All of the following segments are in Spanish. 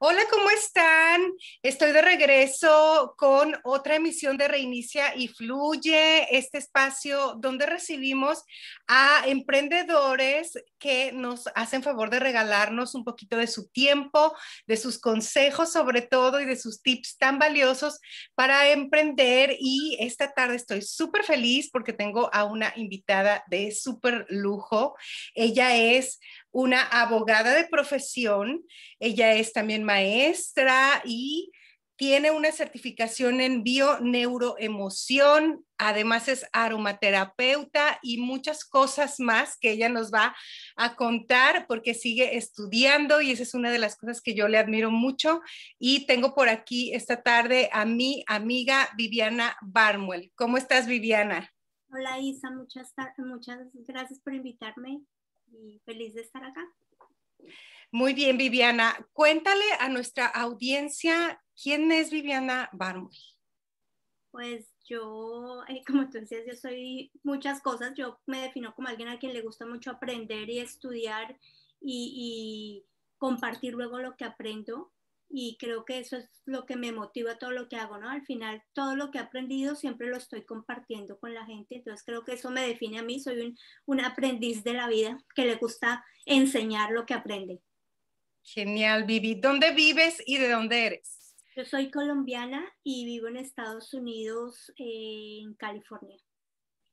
Hola, ¿cómo están? Estoy de regreso con otra emisión de Reinicia y Fluye, este espacio donde recibimos a emprendedores que nos hacen favor de regalarnos un poquito de su tiempo, de sus consejos sobre todo y de sus tips tan valiosos para emprender. Y esta tarde estoy súper feliz porque tengo a una invitada de súper lujo. Ella es una abogada de profesión, ella es también maestra y tiene una certificación en bio-neuroemoción, además es aromaterapeuta y muchas cosas más que ella nos va a contar porque sigue estudiando y esa es una de las cosas que yo le admiro mucho. Y tengo por aquí esta tarde a mi amiga Viviana Barmwell. ¿Cómo estás, Viviana? Hola, Isa, muchas, muchas gracias por invitarme y feliz de estar acá. Muy bien, Viviana. Cuéntale a nuestra audiencia ¿Quién es Viviana Barmuri? Pues yo, eh, como tú decías, yo soy muchas cosas. Yo me defino como alguien a quien le gusta mucho aprender y estudiar y, compartir luego lo que aprendo y creo que eso es lo que me motiva todo lo que hago, ¿no? Al final, todo lo que he aprendido siempre lo estoy compartiendo con la gente, entonces creo que eso me define a mí, soy un, un aprendiz de la vida que le gusta enseñar lo que aprende. Genial, Vivi. ¿Dónde vives y de dónde eres? Yo soy colombiana y vivo en Estados Unidos, eh, en California.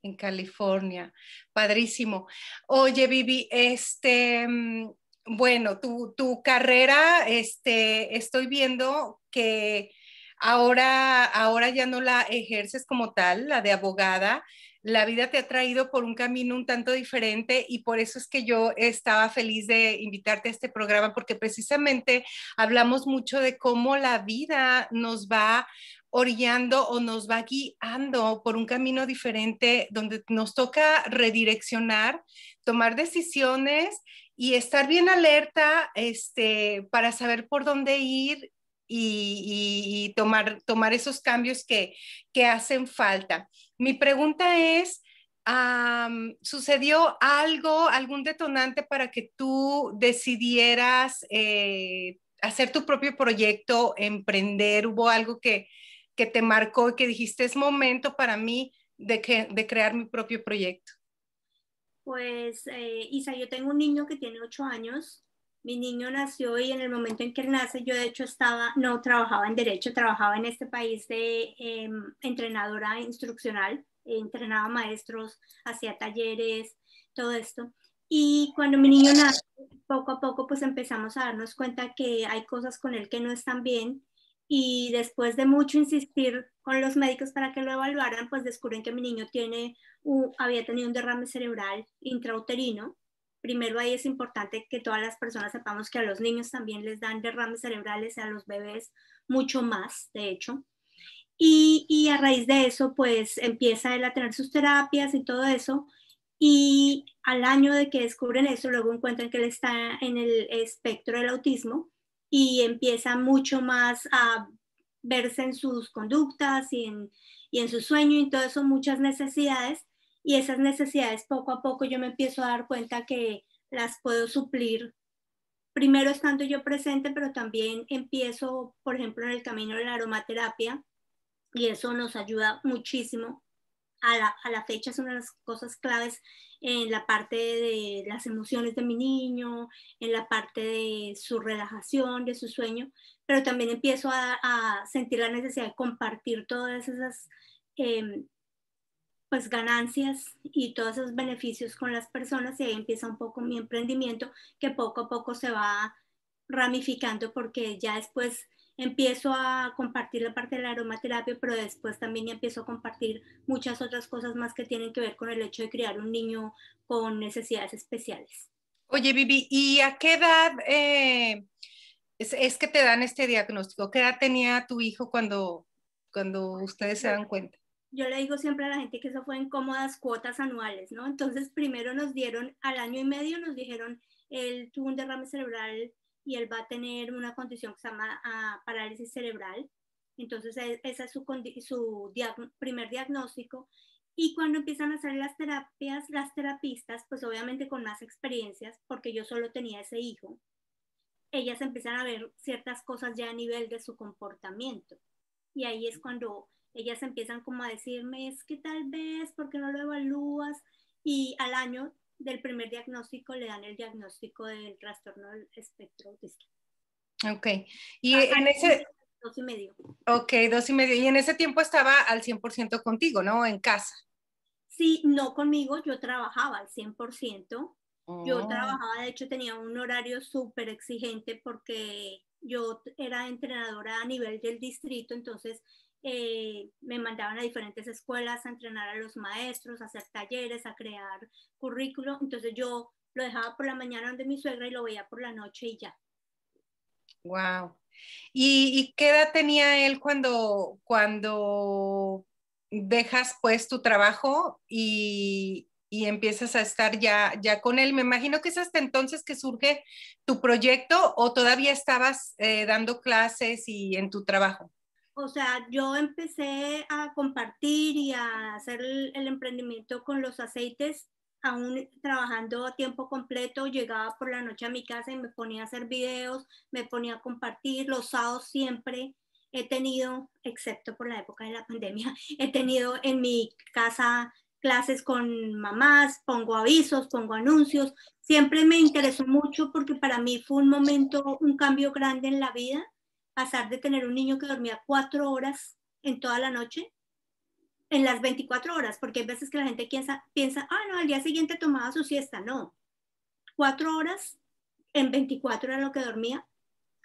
En California, padrísimo. Oye, Vivi, este, mm, bueno, tu, carrera, este, estoy viendo que ahora, ahora ya no la ejerces como tal, la de abogada, la vida te ha traído por un camino un tanto diferente y por eso es que yo estaba feliz de invitarte a este programa porque precisamente hablamos mucho de cómo la vida nos va orillando o nos va guiando por un camino diferente donde nos toca redireccionar, tomar decisiones y estar bien alerta este, para saber por dónde ir y, tomar, esos cambios que, hacen falta. Mi pregunta es, ¿Sucedió algo, algún detonante para que tú decidieras eh, hacer tu propio proyecto, emprender? ¿Hubo algo que, te marcó y que dijiste es momento para mí de, crear mi propio proyecto? Pues, eh, Isa, yo tengo un niño que tiene ocho años mi niño nació y en el momento en que él nace, yo de hecho estaba, no trabajaba en derecho, trabajaba en este país de em, entrenadora instruccional, entrenaba maestros, hacía talleres, todo esto. Y cuando mi niño nace, poco a poco pues empezamos a darnos cuenta que hay cosas con él que no están bien y después de mucho insistir con los médicos para que lo evaluaran, pues descubren que mi niño tiene, había tenido un derrame cerebral intrauterino primero ahí es importante que todas las personas sepamos que a los niños también les dan derrames cerebrales, a los bebés mucho más, de hecho. Y, a raíz de eso, pues empieza él a tener sus terapias y todo eso. Y al año de que descubren eso, luego encuentran que él está en el espectro del autismo y empieza mucho más a verse en sus conductas y en, y en su sueño y todo eso, muchas necesidades y esas necesidades poco a poco yo me empiezo a dar cuenta que las puedo suplir primero estando yo presente, pero también empiezo, por ejemplo, en el camino de la aromaterapia y eso nos ayuda muchísimo. A la, fecha es una de las cosas claves en la parte de las emociones de mi niño, en la parte de su relajación, de su sueño, pero también empiezo a, sentir la necesidad de compartir todas esas em, pues ganancias y todos esos beneficios con las personas y ahí empieza un poco mi emprendimiento que poco a poco se va ramificando porque ya después empiezo a compartir la parte de la aromaterapia, pero después también empiezo a compartir muchas otras cosas más que tienen que ver con el hecho de criar un niño con necesidades especiales. Oye, Vivi, ¿y a qué edad eh, es, es, que te dan este diagnóstico? ¿Qué edad tenía tu hijo cuando, cuando ustedes se dan cuenta? yo le digo siempre a la gente que eso fue en cómodas cuotas anuales, ¿no? Entonces, primero nos dieron, al año y medio nos dijeron, él tuvo un derrame cerebral y él va a tener una condición que se llama ah, parálisis cerebral. Entonces, e-, ese es su, primer diagnóstico. Y cuando empiezan a hacer las terapias, las terapistas, pues obviamente con más experiencias, porque yo solo tenía ese hijo, ellas empiezan a ver ciertas cosas ya a nivel de su comportamiento. Y ahí es cuando ellas empiezan como a decirme, es que tal vez, porque no lo evalúas? Y al año del primer diagnóstico le dan el diagnóstico del trastorno del espectro autista. Ok, y en ese... Dos y medio. Ok, dos y medio. Y en ese tiempo estaba al 100% contigo, ¿no? En casa. Sí, no conmigo, yo trabajaba al 100%. Yo oh. trabajaba, de hecho tenía un horario súper exigente porque yo era entrenadora a nivel del distrito, entonces eh, me mandaban a diferentes escuelas a entrenar a los maestros, a hacer talleres, a crear currículo. Entonces yo lo dejaba por la mañana donde mi suegra y lo veía por la noche y ya. Wow. ¿Y, qué edad tenía él cuando, cuando dejas pues tu trabajo y, y empiezas a estar ya, ya con él. Me imagino que es hasta entonces que surge tu proyecto o todavía estabas eh, dando clases y en tu trabajo o sea, yo empecé a compartir y a hacer el, emprendimiento con los aceites aún trabajando a tiempo completo, llegaba por la noche a mi casa y me ponía a hacer videos, me ponía a compartir. Los sábados siempre he tenido, excepto por la época de la pandemia, he tenido en mi casa clases con mamás, pongo avisos, pongo anuncios. Siempre me interesó mucho porque para mí fue un momento, un cambio grande en la vida pasar de tener un niño que dormía cuatro horas en toda la noche, en las 24 horas, porque hay veces que la gente piensa, piensa ah, no, al día siguiente tomaba su siesta, no. Cuatro horas en 24 era lo que dormía,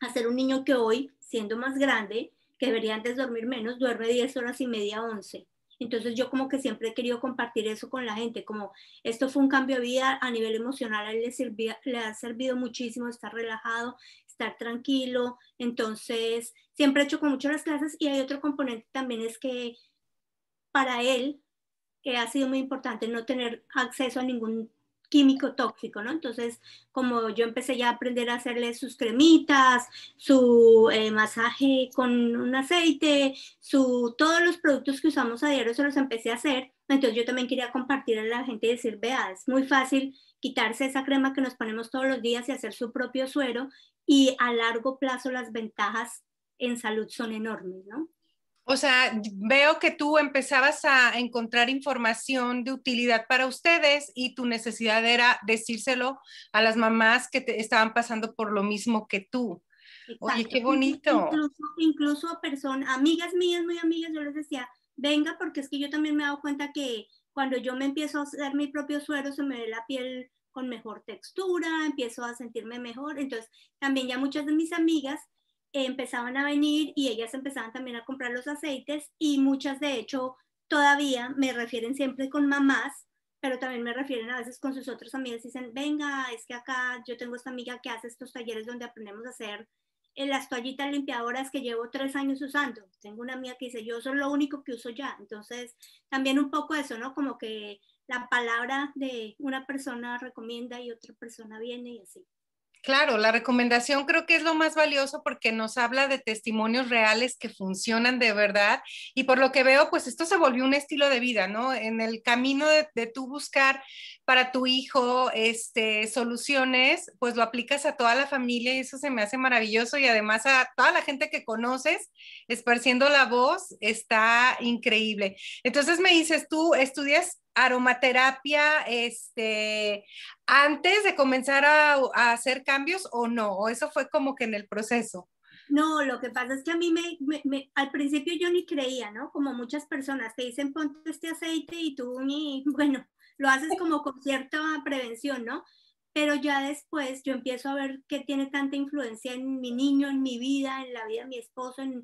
hacer un niño que hoy, siendo más grande, que debería antes dormir menos, duerme 10 horas y media, 11. Entonces yo como que siempre he querido compartir eso con la gente, como esto fue un cambio de vida a nivel emocional, a él le, le ha servido muchísimo, estar relajado, estar tranquilo. Entonces, siempre he hecho con mucho las clases y hay otro componente también es que para él ha sido muy importante no tener acceso a ningún químico tóxico, ¿no? Entonces, como yo empecé ya a aprender a hacerle sus cremitas, su eh, masaje con un aceite, su, todos los productos que usamos a diario se los empecé a hacer, entonces yo también quería compartir a la gente y decir, vea, es muy fácil quitarse esa crema que nos ponemos todos los días y hacer su propio suero y a largo plazo las ventajas en salud son enormes, ¿no? O sea, veo que tú empezabas a encontrar información de utilidad para ustedes y tu necesidad era decírselo a las mamás que estaban pasando por lo mismo que tú. Oye, qué bonito. Incluso, a personas, amigas mías, muy amigas, yo les decía, venga, porque es que yo también me he dado cuenta que cuando yo me empiezo a hacer mi propio suero, se me ve la piel con mejor textura, empiezo a sentirme mejor. Entonces, también ya muchas de mis amigas empezaban a venir y ellas empezaban también a comprar los aceites y muchas de hecho todavía me refieren siempre con mamás, pero también me refieren a veces con sus otros amigas, dicen, venga, es que acá yo tengo esta amiga que hace estos talleres donde aprendemos a hacer eh, las toallitas limpiadoras que llevo tres años usando. Tengo una amiga que dice, yo soy lo único que uso ya. Entonces, también un poco eso, ¿no? Como que la palabra de una persona recomienda y otra persona viene y así. Claro, la recomendación creo que es lo más valioso porque nos habla de testimonios reales que funcionan de verdad y por lo que veo, pues esto se volvió un estilo de vida, ¿no? En el camino de, tú buscar para tu hijo este, soluciones, pues lo aplicas a toda la familia y eso se me hace maravilloso y además a toda la gente que conoces, esparciendo la voz, está increíble. Entonces me dices, tú estudias aromaterapia este, antes de comenzar a, hacer cambios o no? ¿O eso fue como que en el proceso? No, lo que pasa es que a mí me, me, al principio yo ni creía, ¿no? Como muchas personas te dicen ponte este aceite y tú y bueno, lo haces como con cierta prevención, ¿no? pero ya después yo empiezo a ver que tiene tanta influencia en mi niño, en mi vida, en la vida de mi esposo, en,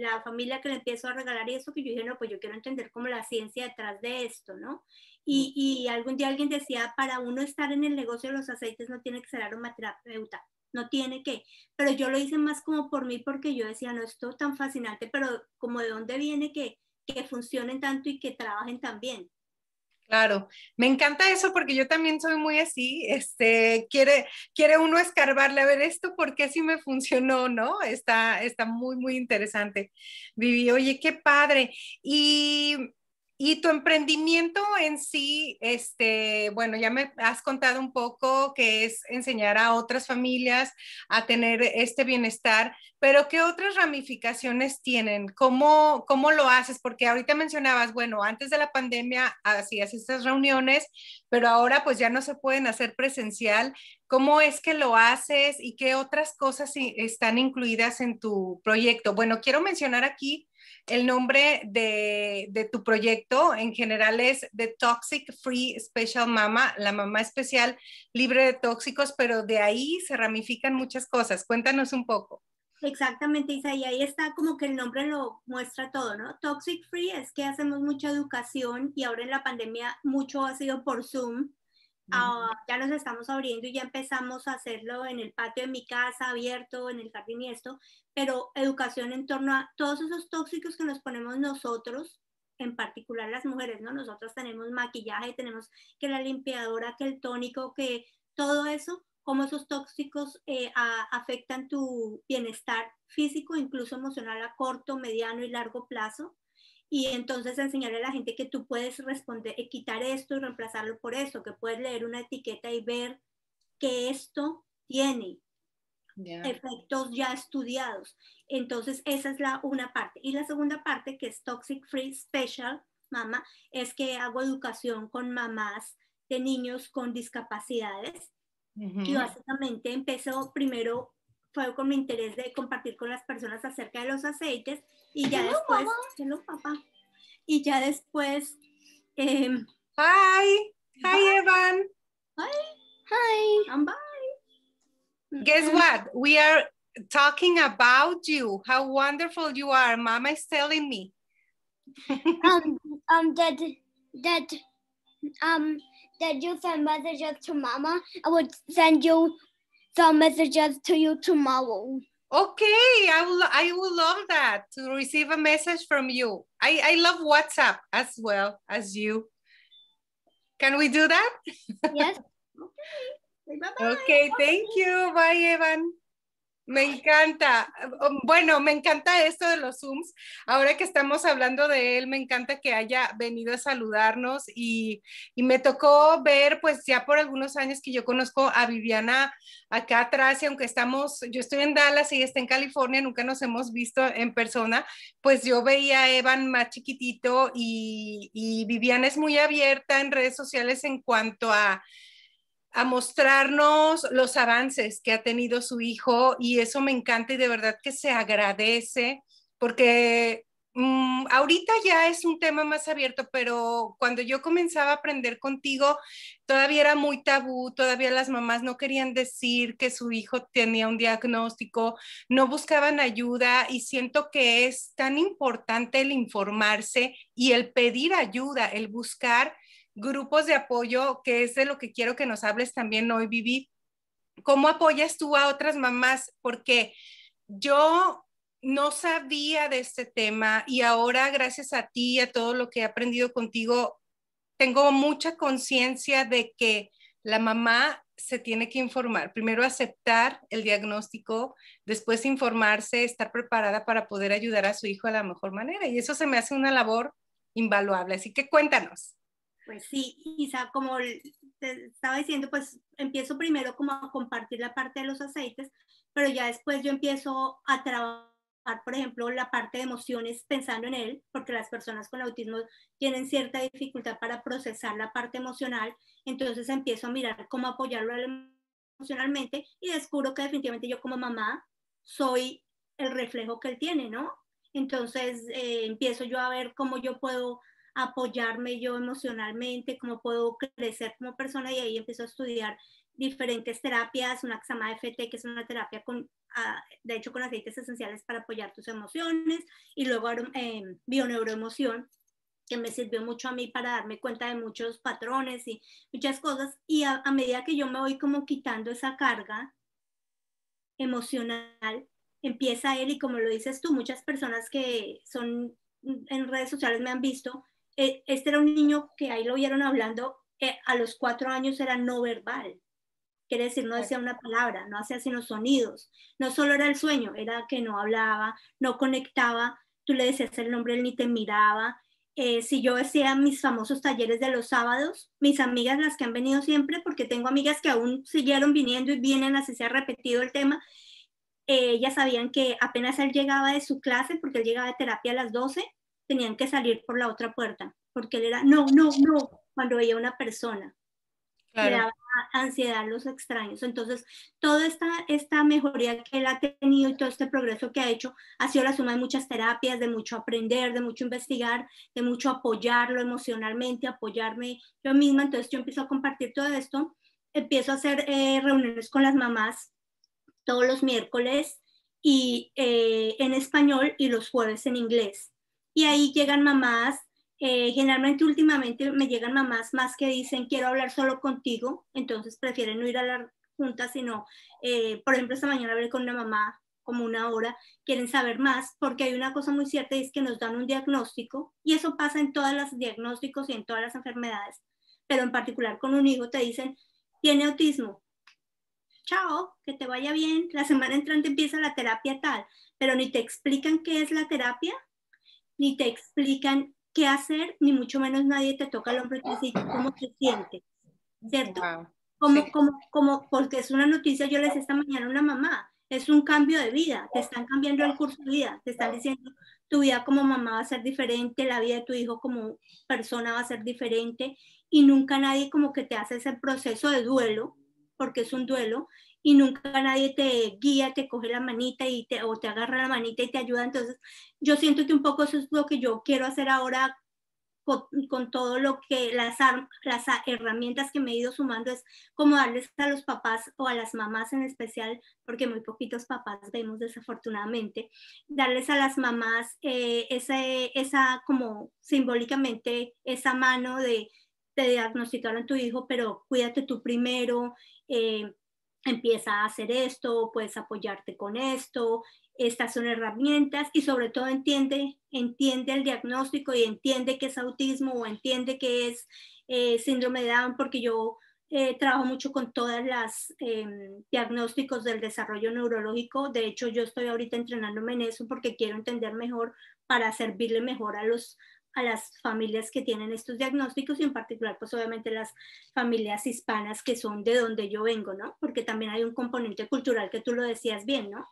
la familia que le empiezo a regalar y eso que yo dije, no, pues yo quiero entender como la ciencia detrás de esto, ¿no? Y, mm. y algún día alguien decía, para uno estar en el negocio de los aceites no tiene que ser aromaterapeuta, no tiene que, pero yo lo hice más como por mí porque yo decía, no, esto tan fascinante, pero como de dónde viene que, que funcionen tanto y que trabajen tan bien. Claro, me encanta eso porque yo también soy muy así, este, quiere, quiere uno escarbarle a ver esto porque así me funcionó, ¿no? Está, está muy, muy interesante, Vivi. Oye, qué padre. Y y tu emprendimiento en sí, este, bueno, ya me has contado un poco que es enseñar a otras familias a tener este bienestar, pero ¿qué otras ramificaciones tienen? ¿Cómo, cómo lo haces? Porque ahorita mencionabas, bueno, antes de la pandemia hacías estas reuniones, pero ahora pues ya no se pueden hacer presencial. ¿Cómo es que lo haces y qué otras cosas están incluidas en tu proyecto? Bueno, quiero mencionar aquí el nombre de, tu proyecto en general es The Toxic Free Special Mama, la mamá especial libre de tóxicos, pero de ahí se ramifican muchas cosas. Cuéntanos un poco. Exactamente, Isa, y ahí está como que el nombre lo muestra todo, ¿no? Toxic Free es que hacemos mucha educación y ahora en la pandemia mucho ha sido por Zoom, Ah, ya nos estamos abriendo y ya empezamos a hacerlo en el patio de mi casa, abierto, en el jardín y esto, pero educación en torno a todos esos tóxicos que nos ponemos nosotros, en particular las mujeres, ¿no? Nosotras tenemos maquillaje, tenemos que la limpiadora, que el tónico, que todo eso, cómo esos tóxicos eh, afectan tu bienestar físico, incluso emocional a corto, mediano y largo plazo y entonces enseñarle a la gente que tú puedes responder, eh, quitar esto y reemplazarlo por esto, que puedes leer una etiqueta y ver que esto tiene efectos ya estudiados. Entonces, esa es la una parte. Y la segunda parte, que es Toxic Free Special, mamá, es que hago educación con mamás de niños con discapacidades. Y básicamente empezó primero fue con mi interés de compartir con las personas acerca de los aceites y ya hello, después... Mamá. Hello, papá. Y ya después... Eh, hi. Hi, bye. Evan. Hi. Hi. I'm bye. Guess mm-hmm. what? We are talking about you. How wonderful you are. Mama is telling me. um, um, that, that, um, that you send messages to mama. I would send you some messages to you tomorrow. Okay, I will I will love that to receive a message from you. I, I love WhatsApp as well as you. Can we do that? Yes. okay, okay bye -bye. okay thank you. Bye, Evan. Me encanta. Bueno, me encanta esto de los Zooms. Ahora que estamos hablando de él, me encanta que haya venido a saludarnos y, me tocó ver, pues ya por algunos años que yo conozco a Viviana acá atrás y aunque estamos, yo estoy en Dallas y está en California, nunca nos hemos visto en persona, pues yo veía a Evan más chiquitito y Viviana es muy abierta en redes sociales en cuanto a a mostrarnos los avances que ha tenido su hijo y eso me encanta y de verdad que se agradece porque mm, ahorita ya es un tema más abierto, pero cuando yo comenzaba a aprender contigo todavía era muy tabú, todavía las mamás no querían decir que su hijo tenía un diagnóstico, no buscaban ayuda y siento que es tan importante el informarse y el pedir ayuda, el buscar grupos de apoyo, que es de lo que quiero que nos hables también hoy, Vivi. ¿Cómo apoyas tú a otras mamás? Porque yo no sabía de este tema y ahora gracias a ti y a todo lo que he aprendido contigo, tengo mucha conciencia de que la mamá se tiene que informar. Primero aceptar el diagnóstico, después informarse, estar preparada para poder ayudar a su hijo de la mejor manera. Y eso se me hace una labor invaluable. Así que cuéntanos. Pues sí, quizá como te estaba diciendo, pues empiezo primero como a compartir la parte de los aceites, pero ya después yo empiezo a trabajar, por ejemplo, la parte de emociones pensando en él, porque las personas con autismo tienen cierta dificultad para procesar la parte emocional, entonces empiezo a mirar cómo apoyarlo emocionalmente y descubro que definitivamente yo como mamá soy el reflejo que él tiene, ¿no? Entonces eh, empiezo yo a ver cómo yo puedo apoyarme yo emocionalmente, cómo puedo crecer como persona y ahí empiezo a estudiar diferentes terapias, una que se llama FT, que es una terapia con, ah, de hecho con aceites esenciales para apoyar tus emociones y luego eh, bioneuroemoción, que me sirvió mucho a mí para darme cuenta de muchos patrones y muchas cosas. Y a, a, medida que yo me voy como quitando esa carga emocional, empieza él y como lo dices tú, muchas personas que son en redes sociales me han visto eh, este era un niño que ahí lo vieron hablando, a los cuatro años era no verbal, quiere decir, no decía una palabra, no hacía sino sonidos. No solo era el sueño, era que no hablaba, no conectaba, tú le decías el nombre, él ni te miraba. Eh, si yo decía mis famosos talleres de los sábados, mis amigas, las que han venido siempre, porque tengo amigas que aún siguieron viniendo y vienen, así se ha repetido el tema, eh, ellas sabían que apenas él llegaba de su clase, porque él llegaba de terapia a las 12, tenían que salir por la otra puerta, porque él era, no, no, no, cuando veía una persona. Le daba ansiedad a los extraños. Entonces, toda esta, esta mejoría que él ha tenido y todo este progreso que ha hecho ha sido la suma de muchas terapias, de mucho aprender, de mucho investigar, de mucho apoyarlo emocionalmente, apoyarme yo misma. Entonces, yo empiezo a compartir todo esto. Empiezo a hacer eh, reuniones con las mamás todos los miércoles y eh, en español y los jueves en inglés y ahí llegan mamás, eh, generalmente últimamente me llegan mamás más que dicen quiero hablar solo contigo, entonces prefieren no ir a la junta, sino, eh, por ejemplo, esta mañana hablé con una mamá como una hora, quieren saber más, porque hay una cosa muy cierta es que nos dan un diagnóstico, y eso pasa en todos los diagnósticos y en todas las enfermedades, pero en particular con un hijo te dicen, tiene autismo, chao, que te vaya bien, la semana entrante empieza la terapia tal, pero ni te explican qué es la terapia, ni te explican qué hacer, ni mucho menos nadie te toca el hombro y te dice cómo te sientes, ¿cierto? Como, como, como, porque es una noticia, yo les esta mañana a una mamá, es un cambio de vida, te están cambiando el curso de vida, te están diciendo tu vida como mamá va a ser diferente, la vida de tu hijo como persona va a ser diferente y nunca nadie como que te hace ese proceso de duelo, porque es un duelo, y nunca nadie te guía, te coge la manita y te, o te agarra la manita y te ayuda. Entonces, yo siento que un poco eso es lo que yo quiero hacer ahora con, todo lo que las, las herramientas que me he ido sumando es como darles a los papás o a las mamás en especial, porque muy poquitos papás vemos desafortunadamente, darles a las mamás eh, esa, como simbólicamente esa mano de te diagnosticaron tu hijo, pero cuídate tú primero, eh, empieza a hacer esto, puedes apoyarte con esto, estas son herramientas y sobre todo entiende, entiende el diagnóstico y entiende que es autismo o entiende que es eh, síndrome de Down, porque yo eh, trabajo mucho con todas las em, diagnósticos del desarrollo neurológico. De hecho, yo estoy ahorita entrenándome en eso porque quiero entender mejor para servirle mejor a los a las familias que tienen estos diagnósticos y en particular, pues obviamente las familias hispanas que son de donde yo vengo, ¿no? Porque también hay un componente cultural que tú lo decías bien, ¿no?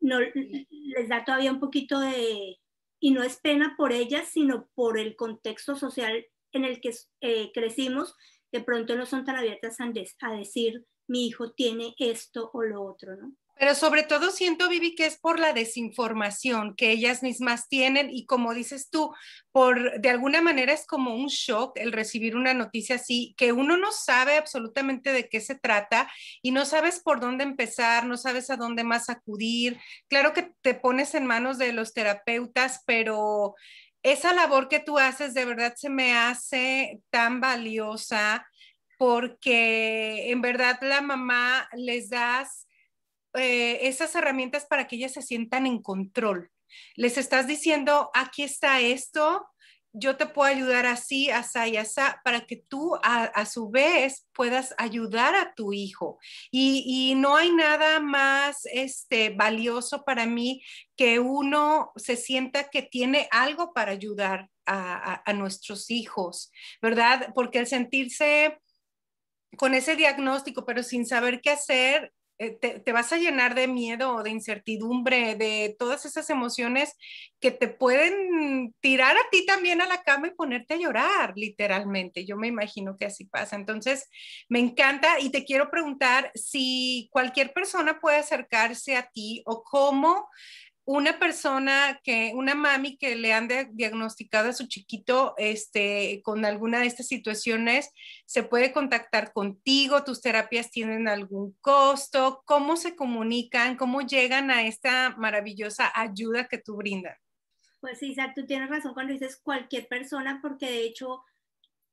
no les da todavía un poquito de, y no es pena por ellas, sino por el contexto social en el que eh, crecimos, de pronto no son tan abiertas a decir, mi hijo tiene esto o lo otro, ¿no? Pero sobre todo siento, Vivi, que es por la desinformación que ellas mismas tienen y como dices tú, por de alguna manera es como un shock el recibir una noticia así, que uno no sabe absolutamente de qué se trata y no sabes por dónde empezar, no sabes a dónde más acudir. Claro que te pones en manos de los terapeutas, pero esa labor que tú haces de verdad se me hace tan valiosa porque en verdad la mamá les das eh, esas herramientas para que ellas se sientan en control. Les estás diciendo, aquí está esto, yo te puedo ayudar así, así, y así, para que tú a, su vez puedas ayudar a tu hijo. Y, no hay nada más este, valioso para mí que uno se sienta que tiene algo para ayudar a, a nuestros hijos, ¿verdad? Porque el sentirse con ese diagnóstico, pero sin saber qué hacer, eh, te, vas a llenar de miedo, de incertidumbre, de todas esas emociones que te pueden tirar a ti también a la cama y ponerte a llorar, literalmente. Yo me imagino que así pasa. Entonces, me encanta y te quiero preguntar si cualquier persona puede acercarse a ti o cómo una persona que, una mami que le han diagnosticado a su chiquito este, con alguna de estas situaciones, se puede contactar contigo, tus terapias tienen algún costo, cómo se comunican, cómo llegan a esta maravillosa ayuda que tú brindas. Pues sí, tú tienes razón cuando dices cualquier persona, porque de hecho,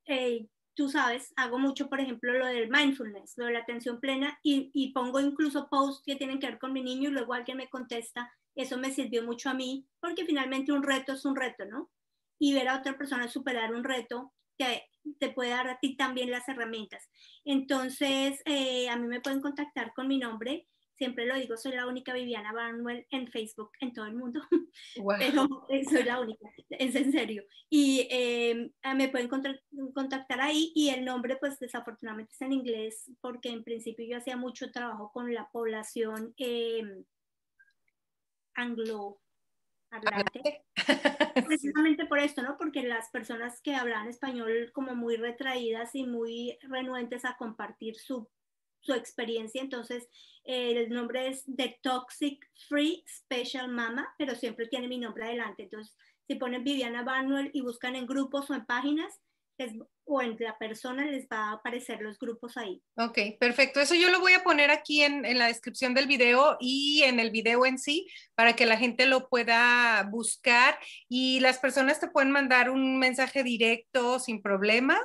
eh, tú sabes, hago mucho, por ejemplo, lo del mindfulness, lo de la atención plena, y, y pongo incluso posts que tienen que ver con mi niño y luego alguien me contesta eso me sirvió mucho a mí, porque finalmente un reto es un reto, ¿no? Y ver a otra persona superar un reto te, te puede dar a ti también las herramientas. Entonces, eh, a mí me pueden contactar con mi nombre. Siempre lo digo, soy la única Viviana Barnwell en Facebook en todo el mundo, eh, soy la única, es en serio. Y em, ah, me pueden contactar ahí y el nombre pues desafortunadamente es en inglés porque en principio yo hacía mucho trabajo con la población em, anglo hablante. Precisamente por esto, ¿no? Porque las personas que hablan español como muy retraídas y muy renuentes a compartir su, experiencia, entonces el nombre es The Toxic Free Special Mama, pero siempre tiene mi nombre adelante. Entonces, si ponen Viviana Barnwell y buscan en grupos o en páginas, es o entre la persona les va a aparecer los grupos ahí. Ok, perfecto. Eso yo lo voy a poner aquí en, la descripción del video y en el video en sí para que la gente lo pueda buscar y las personas te pueden mandar un mensaje directo sin problema.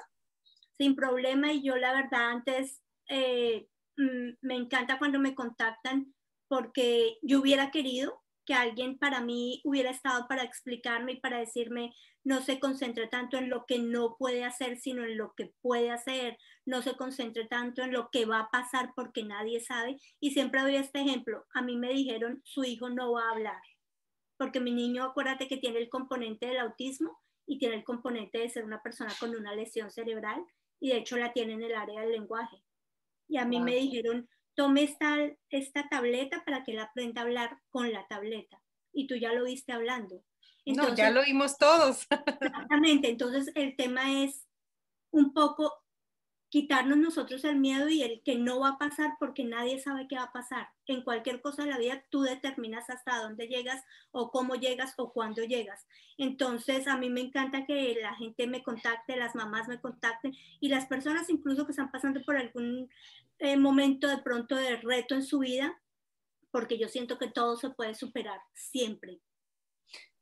Sin problema y yo la verdad antes eh, mm, me encanta cuando me contactan porque yo hubiera querido alguien para mí hubiera estado para explicarme y para decirme, no se concentre tanto en lo que no puede hacer, sino en lo que puede hacer, no se concentre tanto en lo que va a pasar porque nadie sabe. Y siempre había este ejemplo, a mí me dijeron, su hijo no va a hablar, porque mi niño, acuérdate que tiene el componente del autismo y tiene el componente de ser una persona con una lesión cerebral y de hecho la tiene en el área del lenguaje. Y a mí me dijeron, Tome esta, tableta para que la aprenda a hablar con la tableta. Y tú ya lo viste hablando. no, ya lo vimos todos. exactamente, entonces el tema es un poco quitarnos nosotros el miedo y el que no va a pasar porque nadie sabe qué va a pasar. En cualquier cosa de la vida tú determinas hasta dónde llegas o cómo llegas o cuándo llegas. Entonces a mí me encanta que la gente me contacte, las mamás me contacten y las personas incluso que están pasando por algún eh, momento de pronto de reto en su vida, porque yo siento que todo se puede superar siempre.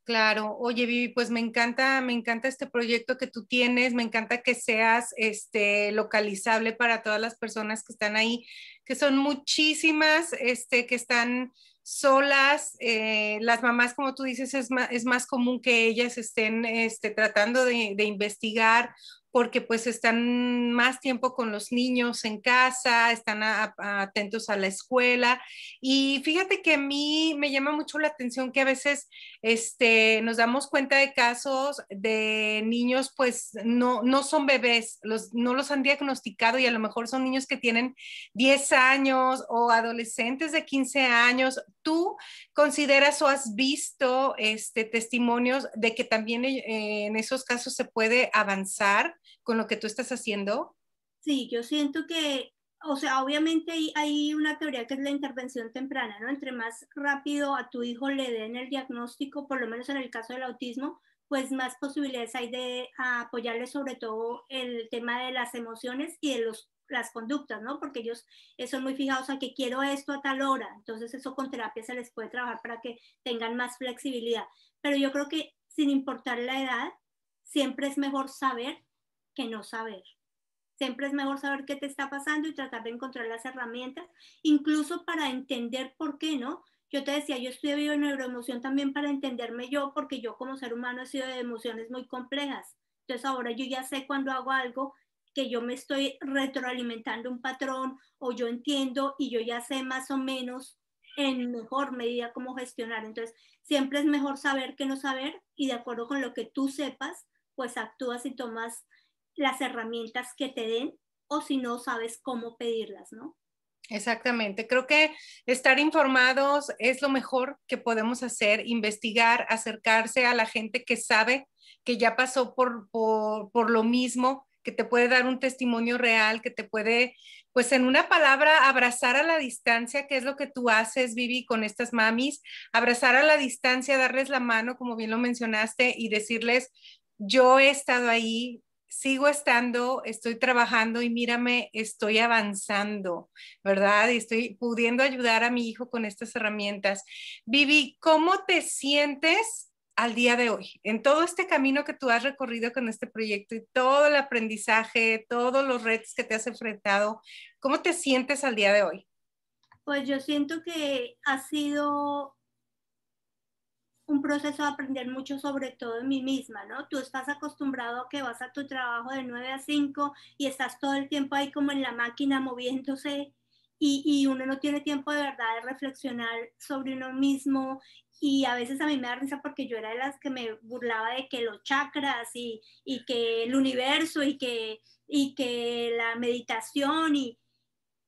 Claro, oye Vivi, pues me encanta, me encanta este proyecto que tú tienes, me encanta que seas este, localizable para todas las personas que están ahí, que son muchísimas, este, que están solas, eh, las mamás, como tú dices, es más, común que ellas estén este, tratando de investigar porque pues están más tiempo con los niños en casa, están atentos a la escuela. Y fíjate que a mí me llama mucho la atención que a veces este, nos damos cuenta de casos de niños, pues no, no son bebés, los, no los han diagnosticado y a lo mejor son niños que tienen 10 años o adolescentes de 15 años, tú consideras o has visto este, testimonios de que también eh, en esos casos se puede avanzar con lo que tú estás haciendo? Sí, yo siento que, o sea, obviamente hay, hay una teoría que es la intervención temprana, ¿no? Entre más rápido a tu hijo le den el diagnóstico, por lo menos en el caso del autismo, pues más posibilidades hay de apoyarle sobre todo el tema de las emociones y de los las conductas, ¿no? Porque ellos eh, son muy fijados a que quiero esto a tal hora, entonces eso con terapia se les puede trabajar para que tengan más flexibilidad. Pero yo creo que sin importar la edad, siempre es mejor saber que no saber. Siempre es mejor saber qué te está pasando y tratar de encontrar las herramientas, incluso para entender por qué, ¿no? Yo te decía, yo estudié bio neuroemoción también para entenderme yo, porque yo como ser humano he sido de emociones muy complejas. Entonces ahora yo ya sé cuando hago algo yo me estoy retroalimentando un patrón o yo entiendo y yo ya sé más o menos en mejor medida cómo gestionar. Entonces, siempre es mejor saber que no saber y de acuerdo con lo que tú sepas, pues actúas y tomas las herramientas que te den o si no sabes cómo pedirlas, ¿no? Exactamente, creo que estar informados es lo mejor que podemos hacer, investigar, acercarse a la gente que sabe, que ya pasó por, por, por lo mismo que te puede dar un testimonio real, que te puede, pues en una palabra, abrazar a la distancia, que es lo que tú haces, Vivi, con estas mamis, abrazar a la distancia, darles la mano, como bien lo mencionaste, y decirles, yo he estado ahí, sigo estando, estoy trabajando y mírame, estoy avanzando, ¿verdad? Y estoy pudiendo ayudar a mi hijo con estas herramientas. Vivi, ¿cómo te sientes? al día de hoy, en todo este camino que tú has recorrido con este proyecto y todo el aprendizaje, todos los retos que te has enfrentado, ¿cómo te sientes al día de hoy? Pues yo siento que ha sido un proceso de aprender mucho sobre todo en mí misma, ¿no? Tú estás acostumbrado a que vas a tu trabajo de 9 a 5 y estás todo el tiempo ahí como en la máquina moviéndose y, uno no tiene tiempo de verdad de reflexionar sobre uno mismo y a veces a mí me da risa porque yo era de las que me burlaba de que los chakras y, y que el universo y que, y que la meditación y,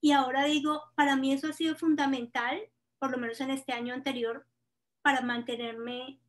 y ahora digo, para mí eso ha sido fundamental, por lo menos en este año anterior, para mantenerme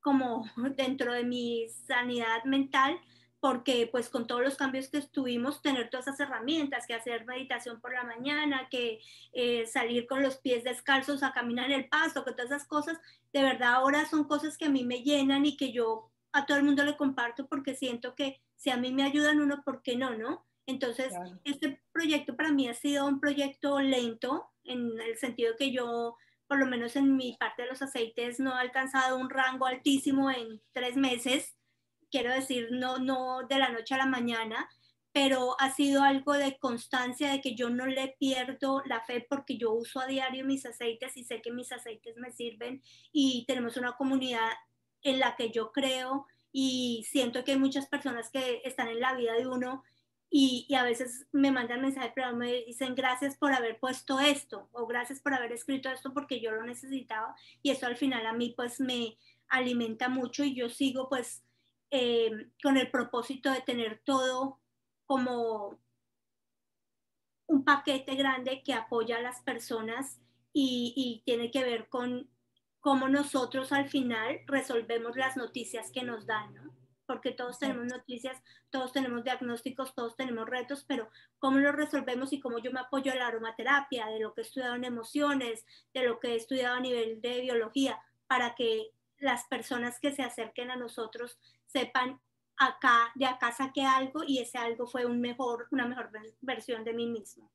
como dentro de mi sanidad mental, porque pues con todos los cambios que estuvimos tener todas esas herramientas, que hacer meditación por la mañana, que eh, salir con los pies descalzos a caminar el pasto, que todas esas cosas, de verdad ahora son cosas que a mí me llenan y que yo a todo el mundo le comparto porque siento que si a mí me ayudan uno, ¿por qué no, no? Entonces, este proyecto para mí ha sido un proyecto lento, en el sentido que yo, por lo menos en mi parte de los aceites, no he alcanzado un rango altísimo en tres meses, quiero decir, no, no de la noche a la mañana, pero ha sido algo de constancia, de que yo no le pierdo la fe porque yo uso a diario mis aceites y sé que mis aceites me sirven y tenemos una comunidad en la que yo creo y siento que hay muchas personas que están en la vida de uno y, y a veces me mandan mensajes, pero me dicen gracias por haber puesto esto o gracias por haber escrito esto porque yo lo necesitaba y eso al final a mí pues me alimenta mucho y yo sigo pues eh, con el propósito de tener todo como un paquete grande que apoya a las personas y, tiene que ver con cómo nosotros al final resolvemos las noticias que nos dan, ¿no? porque todos tenemos noticias, todos tenemos diagnósticos, todos tenemos retos, pero cómo lo resolvemos y cómo yo me apoyo a la aromaterapia, de lo que he estudiado en emociones, de lo que he estudiado a nivel de biología, para que las personas que se acerquen a nosotros sepan acá, de acá saqué algo y ese algo fue un mejor, una mejor versión de mí mismo.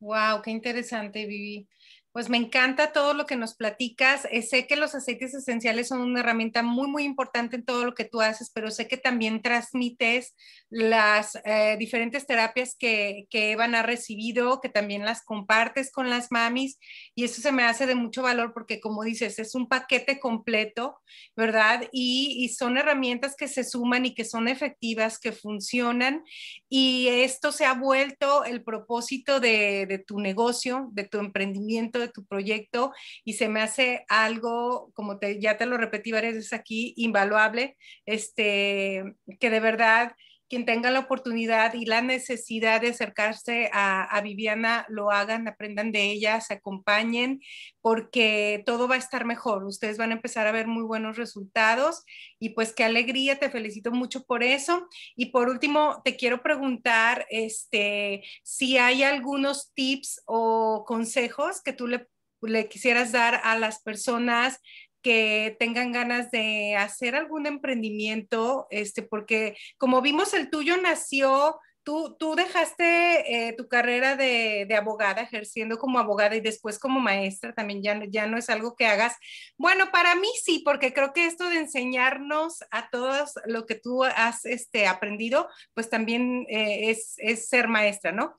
Wow, qué interesante, Vivi. Pues me encanta todo lo que nos platicas. Eh, sé que los aceites esenciales son una herramienta muy, muy importante en todo lo que tú haces, pero sé que también transmites las eh, diferentes terapias que, que Evan ha recibido, que también las compartes con las mamis y eso se me hace de mucho valor porque, como dices, es un paquete completo, ¿verdad? Y, son herramientas que se suman y que son efectivas, que funcionan y esto se ha vuelto el propósito de, de tu negocio, de tu emprendimiento de tu proyecto y se me hace algo, como te, ya te lo repetí varias veces aquí, invaluable, este, que de verdad quien tenga la oportunidad y la necesidad de acercarse a, Viviana, lo hagan, aprendan de ella, se acompañen, porque todo va a estar mejor. Ustedes van a empezar a ver muy buenos resultados y pues qué alegría, te felicito mucho por eso. Y por último, te quiero preguntar este, si hay algunos tips o consejos que tú le quisieras dar a las personas que tengan ganas de hacer algún emprendimiento, este, porque como vimos el tuyo nació, tú, tú dejaste eh, tu carrera de, abogada, ejerciendo como abogada y después como maestra, también ya, ya no es algo que hagas. Bueno, para mí sí, porque creo que esto de enseñarnos a todos lo que tú has este, aprendido, pues también eh, es, es ser maestra, ¿no?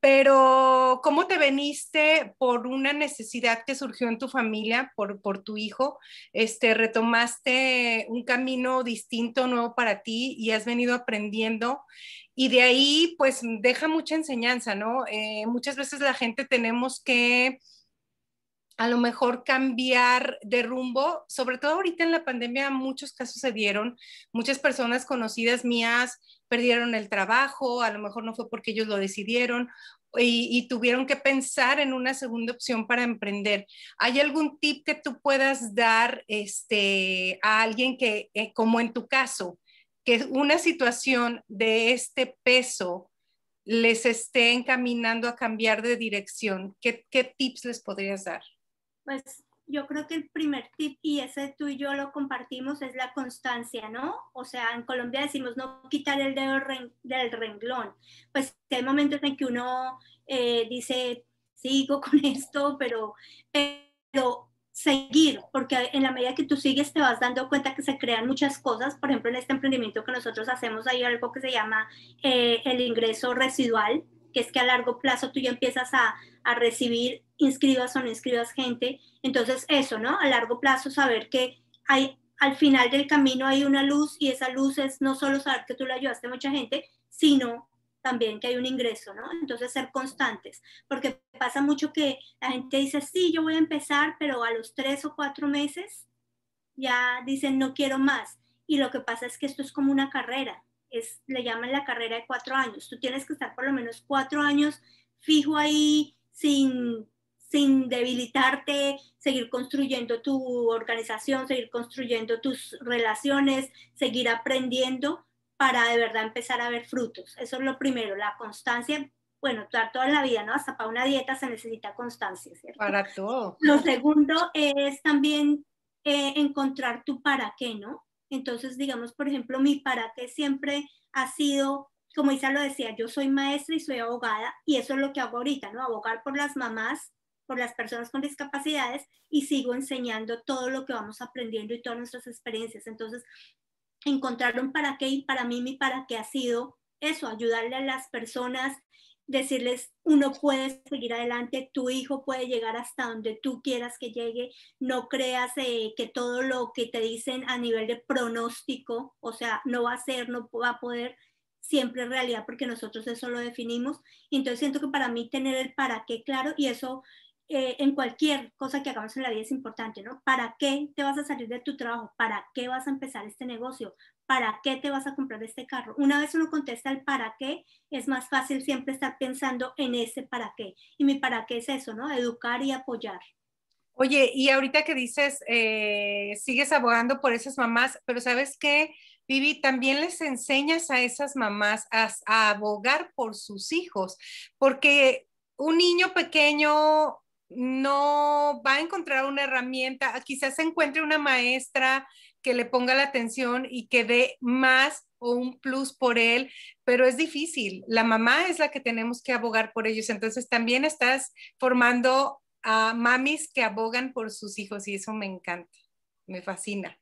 pero ¿cómo te veniste por una necesidad que surgió en tu familia, por, tu hijo? Este, retomaste un camino distinto, nuevo para ti y has venido aprendiendo y de ahí pues deja mucha enseñanza, ¿no? Eh, muchas veces la gente tenemos que a lo mejor cambiar de rumbo, sobre todo ahorita en la pandemia muchos casos se dieron, muchas personas conocidas mías perdieron el trabajo, a lo mejor no fue porque ellos lo decidieron y, tuvieron que pensar en una segunda opción para emprender. ¿Hay algún tip que tú puedas dar este, a alguien que, eh, como en tu caso, que una situación de este peso les esté encaminando a cambiar de dirección? qué tips les podrías dar? pues yo creo que el primer tip, y ese tú y yo lo compartimos, es la constancia, ¿no? O sea, en Colombia decimos no quitar el dedo del renglón. Pues hay momentos en que uno eh, dice, sigo con esto, pero, pero seguir, porque en la medida que tú sigues te vas dando cuenta que se crean muchas cosas. Por ejemplo, en este emprendimiento que nosotros hacemos hay algo que se llama eh, el ingreso residual, es que a largo plazo tú ya empiezas a, a recibir, inscribas o no inscribas gente. Entonces eso, ¿no? A largo plazo saber que hay, al final del camino hay una luz y esa luz es no solo saber que tú le ayudaste a mucha gente, sino también que hay un ingreso, ¿no? Entonces ser constantes, porque pasa mucho que la gente dice, sí, yo voy a empezar, pero a los tres o cuatro meses ya dicen, no quiero más. Y lo que pasa es que esto es como una carrera, le llaman la carrera de cuatro años. Tú tienes que estar por lo menos cuatro años fijo ahí sin, sin debilitarte, seguir construyendo tu organización, seguir construyendo tus relaciones, seguir aprendiendo para de verdad empezar a ver frutos. Eso es lo primero, la constancia. Bueno, toda la vida, ¿no? Hasta para una dieta se necesita constancia, ¿cierto? Para todo. Lo segundo es también eh, encontrar tu para qué, ¿no? Entonces, digamos, por ejemplo, mi para qué siempre ha sido, como Isa lo decía, yo soy maestra y soy abogada y eso es lo que hago ahorita, ¿no? Abogar por las mamás, por las personas con discapacidades y sigo enseñando todo lo que vamos aprendiendo y todas nuestras experiencias. Entonces, encontrar un para qué y para mí mi para qué ha sido eso, ayudarle a las personas, decirles, uno puede seguir adelante, tu hijo puede llegar hasta donde tú quieras que llegue, no creas eh, que todo lo que te dicen a nivel de pronóstico, o sea, no va a ser, no va a poder, siempre es realidad porque nosotros eso lo definimos. Entonces siento que para mí tener el para qué claro y eso eh, en cualquier cosa que hagamos en la vida es importante, ¿no? ¿Para qué te vas a salir de tu trabajo? ¿Para qué vas a empezar este negocio? ¿Para qué te vas a comprar este carro? Una vez uno contesta el para qué, es más fácil siempre estar pensando en ese para qué. Y mi para qué es eso, ¿no? Educar y apoyar. Oye, y ahorita que dices, eh, sigues abogando por esas mamás, pero ¿sabes qué? Vivi, también les enseñas a esas mamás a abogar por sus hijos, porque un niño pequeño no va a encontrar una herramienta, ah, quizás se encuentre una maestra que le ponga la atención y que dé más o un plus por él, pero es difícil. La mamá es la que tenemos que abogar por ellos, entonces también estás formando a mamis que abogan por sus hijos y eso me encanta, me fascina.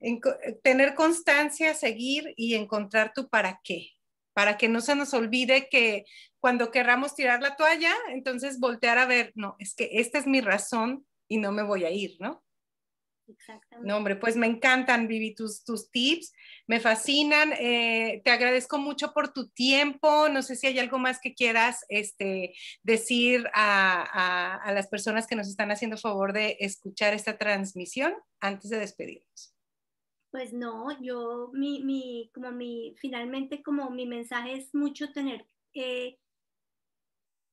Eh, tener constancia, seguir y encontrar tu para qué para que no se nos olvide que cuando querramos tirar la toalla, entonces voltear a ver, no, es que esta es mi razón y no me voy a ir, ¿no? Exactamente. No, hombre, pues me encantan, Vivi, tus, tus tips, me fascinan. Eh, te agradezco mucho por tu tiempo. No sé si hay algo más que quieras este, decir a las personas que nos están haciendo favor de escuchar esta transmisión antes de despedirnos. Pues no, yo, mi, mi, como mi, finalmente como mi mensaje es mucho tener,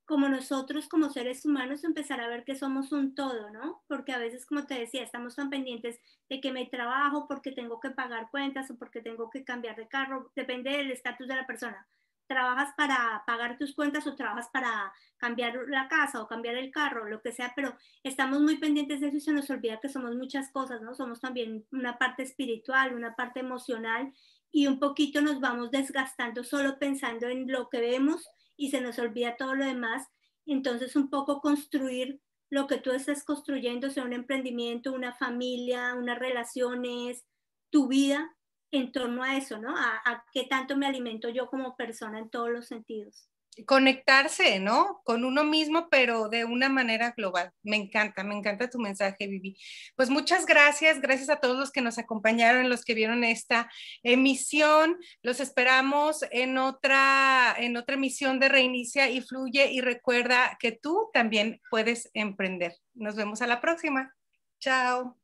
como nosotros como seres humanos, empezar a ver que somos un todo, ¿no? Porque a veces, como te decía, estamos tan pendientes de que me trabajo porque tengo que pagar cuentas o porque tengo que cambiar de carro, depende del estatus de la persona trabajas para pagar tus cuentas o trabajas para cambiar la casa o cambiar el carro, lo que sea, pero estamos muy pendientes de eso y se nos olvida que somos muchas cosas, ¿no? Somos también una parte espiritual, una parte emocional y un poquito nos vamos desgastando solo pensando en lo que vemos y se nos olvida todo lo demás. Entonces, un poco construir lo que tú estás construyendo, sea un emprendimiento, una familia, unas relaciones, tu vida, en torno a eso, ¿no? A, qué tanto me alimento yo como persona en todos los sentidos. Conectarse, ¿no? Con uno mismo, pero de una manera global. Me encanta, me encanta tu mensaje, Vivi. Pues muchas gracias, gracias a todos los que nos acompañaron, los que vieron esta emisión. Los esperamos en otra, en otra emisión de Reinicia y Fluye y recuerda que tú también puedes emprender. Nos vemos a la próxima. Chao.